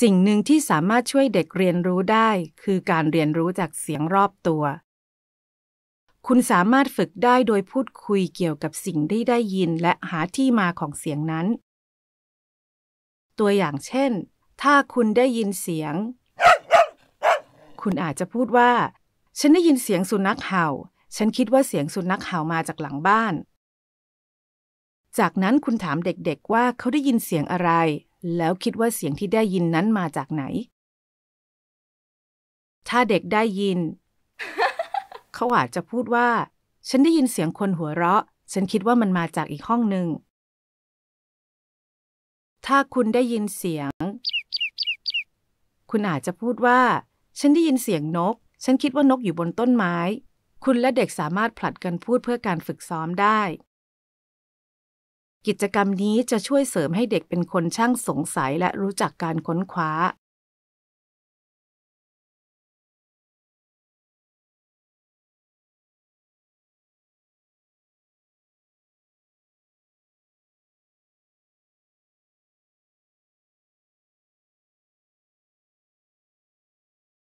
สิ่งหนึ่งที่สามารถช่วยเด็กเรียนรู้ได้ คือการเรียนรู้จากเสียงรอบตัว คุณสามารถฝึกได้โดยพูดคุยเกี่ยวกับสิ่งที่ได้ยินและหาที่มาของเสียงนั้น ตัวอย่างเช่น ถ้าคุณได้ยินเสียง คุณอาจจะพูดว่า ฉันได้ยินเสียงสุนัขเห่า ฉันคิดว่าเสียงสุนัขเห่ามาจากหลังบ้าน จากนั้นคุณถามเด็กๆว่าเขาได้ยินเสียงอะไรแล้วคิดว่าเสียงที่ได้ยินนั้นมาจากไหน ถ้าเด็กได้ยิน เขาอาจจะพูดว่า ฉันได้ยินเสียงคนหัวเราะ ฉันคิดว่ามันมาจากอีกห้องหนึ่ง ถ้าคุณได้ยินเสียง คุณอาจจะพูดว่า ฉันได้ยินเสียงนก ฉันคิดว่านกอยู่บนต้นไม้ คุณและเด็กสามารถผลัดกันพูดเพื่อการฝึกซ้อมได้กิจกรรมนี้จะช่วยเสริมให้เด็กเป็นคนช่างสงสัยและรู้จักการค้นคว้า